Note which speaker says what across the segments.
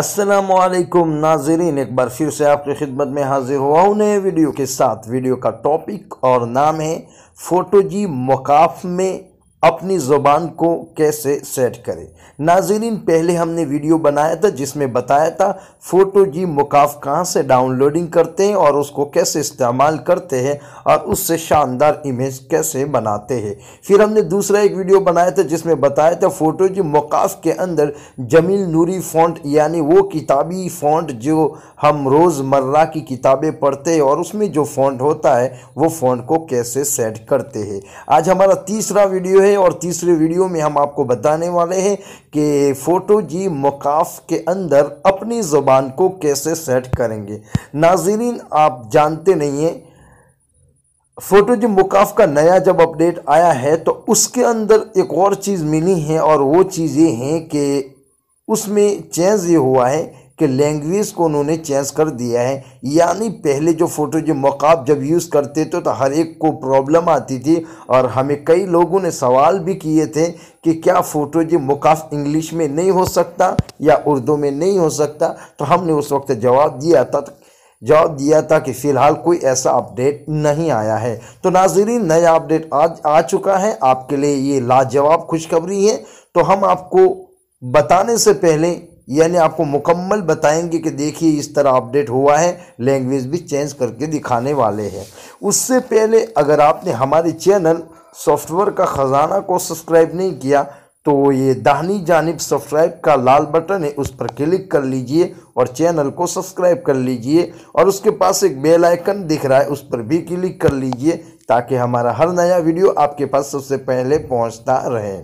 Speaker 1: السلام علیکم ناظرین ایک بار پھر سے آپ کی خدمت میں حاضر ہوا ہوں نئے ویڈیو کے ساتھ ویڈیو کا ٹاپک اور نام ہے فوٹو جی مقاف میں اپنی زبان کو کیسے سیٹ کریں ناظرین پہلے ہم نے ویڈیو بنایا تھا جس میں بتایا تھا فوٹو جی مقاف کہاں سے ڈاؤن لوڈنگ کرتے ہیں اور اس کو کیسے استعمال کرتے ہیں اور اس سے شاندار امیج کیسے بناتے ہیں پھر ہم نے دوسرا ایک ویڈیو بنایا تھا جس میں بتایا تھا فوٹو جی مقاف کے اندر جمیل نوری فونٹ یعنی وہ کتابی فونٹ جو ہم روز مرہ کی کتابیں پڑھتے ہیں اور اس میں جو فونٹ ہوتا ہے وہ فونٹ کو کیسے سیٹ کرتے ہیں آج ہمارا تیسرا ویڈیو ہے دوسرے اور تیسرے ویڈیو میں ہم آپ کو بتانے والے ہیں کہ فوٹو جی مقاف کے اندر اپنی زبان کو کیسے سیٹ کریں گے ناظرین آپ جانتے نہیں ہیں فوٹو جی مقاف کا نیا جب اپڈیٹ آیا ہے تو اس کے اندر ایک اور چیز ملی ہے اور وہ چیز یہ ہیں کہ اس میں چینج یہ ہوا ہے کہ لینگویز کو انہوں نے چینج کر دیا ہے یعنی پہلے جو فوٹو جو مقاب جب یوز کرتے تھے تو ہر ایک کو پرابلم آتی تھی اور ہمیں کئی لوگوں نے سوال بھی کیے تھے کہ کیا فوٹو جو جی مقاف انگلش میں نہیں ہو سکتا یا اردو میں نہیں ہو سکتا تو ہم نے اس وقت جواب دیا تھا جواب دیا تھا کہ فی الحال کوئی ایسا اپڈیٹ نہیں آیا ہے تو ناظرین نیا اپڈیٹ آج آ چکا ہے آپ کے لیے یہ لاجواب خوشخبری ہے تو ہم آپ کو بتانے سے پہلے یعنی آپ کو مکمل بتائیں گے کہ دیکھیے اس طرح اپڈیٹ ہوا ہے لینگویج بھی چینج کر کے دکھانے والے ہیں اس سے پہلے اگر آپ نے ہمارے چینل سافٹ ویئر کا خزانہ کو سبسکرائب نہیں کیا تو یہ داہنی جانب سبسکرائب کا لال بٹن ہے اس پر کلک کر لیجئے اور چینل کو سبسکرائب کر لیجئے اور اس کے پاس ایک بیل آئیکن دکھ رہا ہے اس پر بھی کلک کر لیجئے تاکہ ہمارا ہر نیا ویڈیو آپ کے پاس سب سے پہلے پہنچتا رہے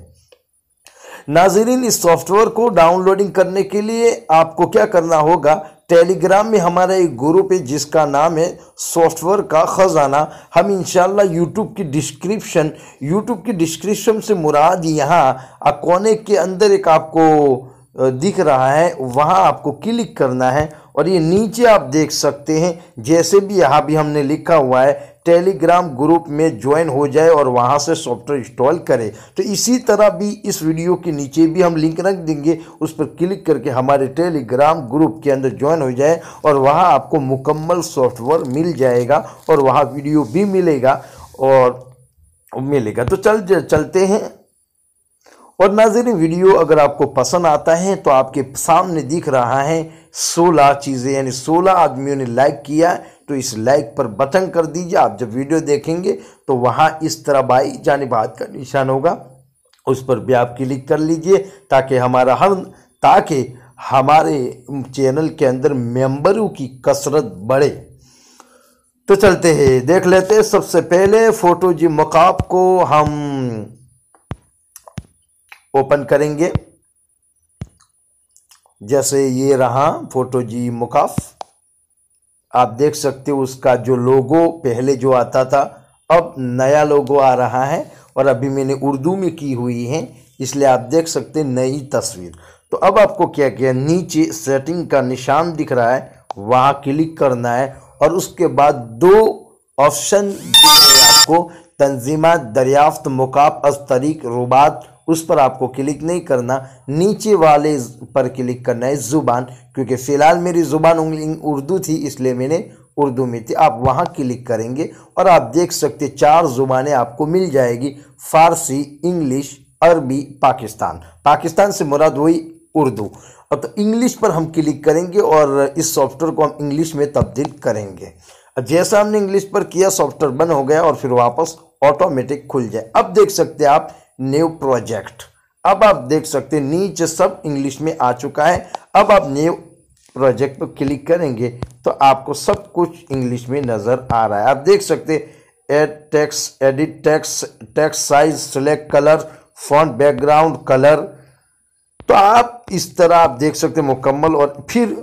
Speaker 1: ناظرین اس سافٹ ویئر کو ڈاؤن لوڈنگ کرنے کے لیے آپ کو کیا کرنا ہوگا ٹیلی گرام میں ہمارا ایک گروپ ہے جس کا نام ہے سافٹ ویئر کا خزانہ ہم انشاءاللہ یوٹیوب کی ڈسکرپشن یوٹیوب کی ڈسکرپشن سے مراد یہاں اکونے کے اندر ایک آپ کو دکھ رہا ہے وہاں آپ کو کلک کرنا ہے اور یہ نیچے آپ دیکھ سکتے ہیں جیسے بھی یہاں بھی ہم نے لکھا ہوا ہے ٹیلی گرام گروپ میں جوائن ہو جائے اور وہاں سے سافٹ ویئر انسٹال کرے تو اسی طرح بھی اس ویڈیو کے نیچے بھی ہم لنک رکھ دیں گے اس پر کلک کر کے ہمارے ٹیلی گرام گروپ کے اندر جوائن ہو جائے اور وہاں آپ کو مکمل سافٹ ویئر مل جائے گا اور وہاں ویڈیو بھی ملے گا اور ملے گا تو چل چلتے ہیں اور ناظرین ویڈیو اگر آپ کو پسند آتا ہے تو آپ کے سامنے دیکھ رہا ہے سولہ چیزیں یعنی سولہ آدمیوں نے لائک کیا ہے تو اس لائک پر بٹن کر دیجیے آپ جب ویڈیو دیکھیں گے تو وہاں اس طرح بائی جانبات کا نشان ہوگا اس پر بھی آپ کلک کر لیجئے تاکہ ہمارا ہر تاکہ ہمارے چینل کے اندر ممبروں کی کثرت بڑھے تو چلتے ہیں دیکھ لیتے سب سے پہلے فوٹو جی مقاب کو ہم اوپن کریں گے جیسے یہ رہا فوٹو جی مقاب آپ دیکھ سکتے اس کا جو لوگو پہلے جو آتا تھا اب نیا لوگو آ رہا ہے اور ابھی میں نے اردو میں کی ہوئی ہیں اس لیے آپ دیکھ سکتے نئی تصویر تو اب آپ کو کیا کیا نیچے سیٹنگ کا نشان دکھ رہا ہے وہاں کلک کرنا ہے اور اس کے بعد دو آپشن آپ کو تنظیمہ دریافت مقاب از طریق روبات اس پر آپ کو کلک نہیں کرنا نیچے والے پر کلک کرنا ہے زبان کیونکہ فی الحال میری زبان اردو تھی اس لیے میں نے اردو میں تھی آپ وہاں کلک کریں گے اور آپ دیکھ سکتے چار زبانیں آپ کو مل جائے گی فارسی انگلش عربی پاکستان پاکستان سے مراد ہوئی اردو اور تو انگلش پر ہم کلک کریں گے اور اس سافٹ ویئر کو ہم انگلش میں تبدیل کریں گے جیسا ہم نے انگلش پر کیا سافٹ ویئر بند ہو گیا اور پھر واپس آٹومیٹک کھل جائے اب دیکھ سکتے آپ نیو پروجیکٹ اب آپ دیکھ سکتے ہیں نیچے سب انگلش میں آ چکا ہے اب آپ نیو پروجیکٹ کلک کریں گے تو آپ کو سب کچھ انگلش میں نظر آ رہا ہے آپ دیکھ سکتے add text text text size colour font background colour تو آپ اس طرح آپ دیکھ سکتے مکمل اور پھر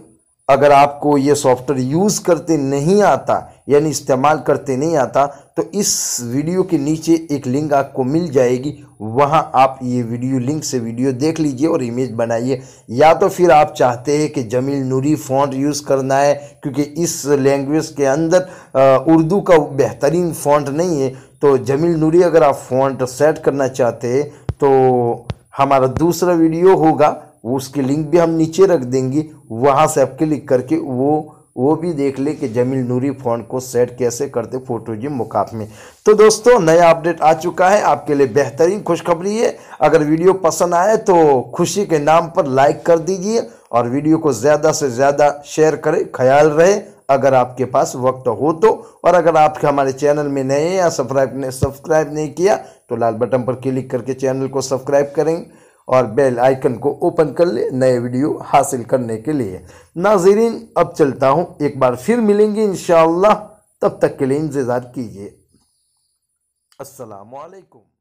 Speaker 1: اگر آپ کو یہ سافٹ ویئر یوز کرتے نہیں آتا یعنی استعمال کرتے نہیں آتا تو اس ویڈیو کے نیچے ایک لنک آپ کو مل جائے گی وہاں آپ یہ ویڈیو لنک سے ویڈیو دیکھ لیجئے اور امیج بنائیے یا تو پھر آپ چاہتے ہیں کہ جمیل نوری فونٹ یوز کرنا ہے کیونکہ اس لینگویج کے اندر اردو کا بہترین فونٹ نہیں ہے تو جمیل نوری اگر آپ فونٹ سیٹ کرنا چاہتے ہیں تو ہمارا دوسرا ویڈیو ہوگا اس کی لنک بھی ہم نیچے رکھ دیں گی وہاں سے آپ کلک کر کے وہ وہ بھی دیکھ لے کہ جمیل نوری فون کو سیٹ کیسے کرتے فوٹو جی مقاب میں تو دوستو نیا اپڈیٹ آ چکا ہے آپ کے لیے بہترین خوشخبری ہے اگر ویڈیو پسند آئے تو خوشی کے نام پر لائک کر دیجئے اور ویڈیو کو زیادہ سے زیادہ شیئر کرے خیال رہے اگر آپ کے پاس وقت ہو تو اور اگر آپ کے ہمارے چینل میں نئے ہیں یا سبسکرائب سبسکرائب نہیں کیا تو لال بٹن پر کلک کر کے چینل کو سبسکرائب کریں اور بیل آئیکن کو اوپن کر لے نئے ویڈیو حاصل کرنے کے لیے ناظرین اب چلتا ہوں ایک بار پھر ملیں گے انشاءاللہ تب تک کے لیے انتظار کیجیے السلام علیکم